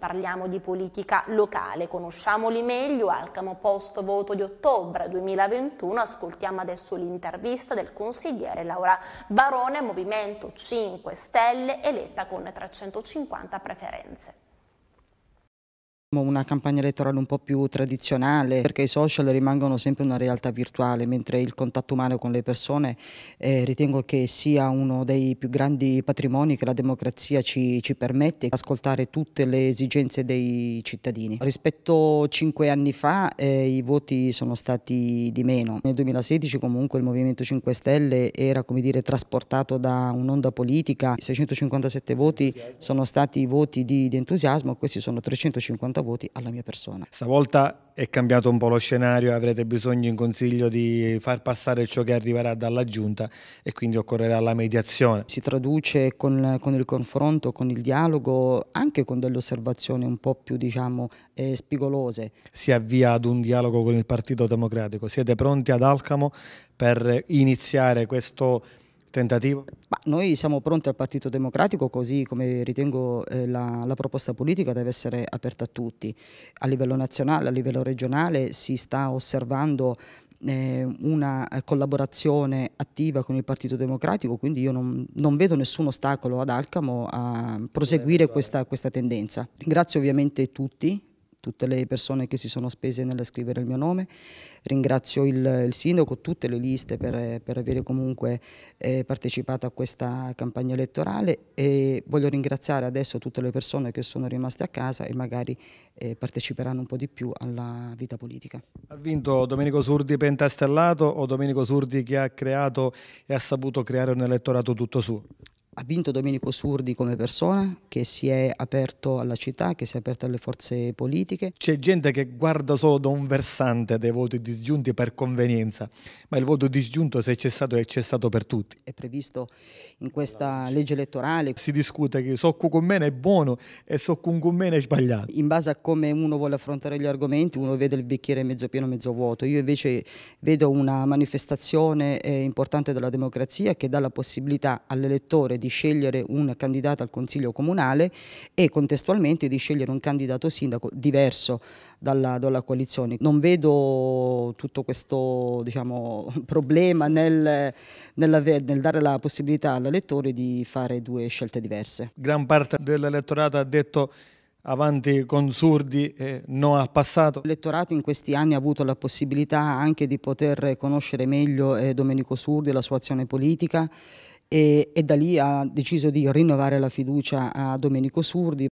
parliamo di politica locale, conosciamoli meglio, Alcamo Post Voto di ottobre 2021, ascoltiamo adesso l'intervista del consigliere Laura Barone, Movimento 5 Stelle, eletta con 350 preferenze una campagna elettorale un po' più tradizionale perché i social rimangono sempre una realtà virtuale mentre il contatto umano con le persone eh, ritengo che sia uno dei più grandi patrimoni che la democrazia ci, ci permette ascoltare tutte le esigenze dei cittadini. Rispetto a cinque anni fa eh, i voti sono stati di meno. Nel 2016 comunque il Movimento 5 Stelle era come dire trasportato da un'onda politica, 657 voti sono stati voti di, di entusiasmo, questi sono 350 50 voti alla mia persona. Stavolta è cambiato un po' lo scenario, avrete bisogno in consiglio di far passare ciò che arriverà dalla giunta e quindi occorrerà la mediazione. Si traduce con, con il confronto, con il dialogo, anche con delle osservazioni un po' più diciamo eh, spigolose. Si avvia ad un dialogo con il Partito Democratico, siete pronti ad Alcamo per iniziare questo tentativo? Ma noi siamo pronti al Partito Democratico, così come ritengo eh, la, la, proposta politica deve essere aperta a tutti. A livello nazionale, a livello regionale si sta osservando eh, una collaborazione attiva con il Partito Democratico, quindi io non, non vedo nessun ostacolo ad Alcamo a proseguire questa, questa tendenza. Ringrazio ovviamente tutti, tutte le persone che si sono spese nel scrivere il mio nome, ringrazio il, il sindaco, tutte le liste per, per avere comunque eh, partecipato a questa campagna elettorale e voglio ringraziare adesso tutte le persone che sono rimaste a casa e magari eh, parteciperanno un po' di più alla vita politica. Ha vinto Domenico Surdi pentastellato o Domenico Surdi che ha creato e ha saputo creare un elettorato tutto suo? Ha vinto Domenico Surdi come persona, che si è aperto alla città, che si è aperto alle forze politiche. C'è gente che guarda solo da un versante dei voti disgiunti per convenienza, ma il voto disgiunto se c'è stato è c'è stato per tutti. È previsto in questa legge elettorale. Si discute che so con meno è buono e so con meno è sbagliato. In base a come uno vuole affrontare gli argomenti, uno vede il bicchiere mezzo pieno, mezzo vuoto. Io invece vedo una manifestazione eh, importante della democrazia che dà la possibilità all'elettore di scegliere un candidato al Consiglio Comunale e contestualmente di scegliere un candidato sindaco diverso dalla, dalla coalizione. Non vedo tutto questo diciamo, problema nel, nel, nel dare la possibilità all'elettore di fare due scelte diverse. Gran parte dell'elettorato ha detto avanti con Surdi e no al passato. L'elettorato in questi anni ha avuto la possibilità anche di poter conoscere meglio eh, Domenico Surdi e la sua azione politica e, e da lì ha deciso di rinnovare la fiducia a Domenico Surdi.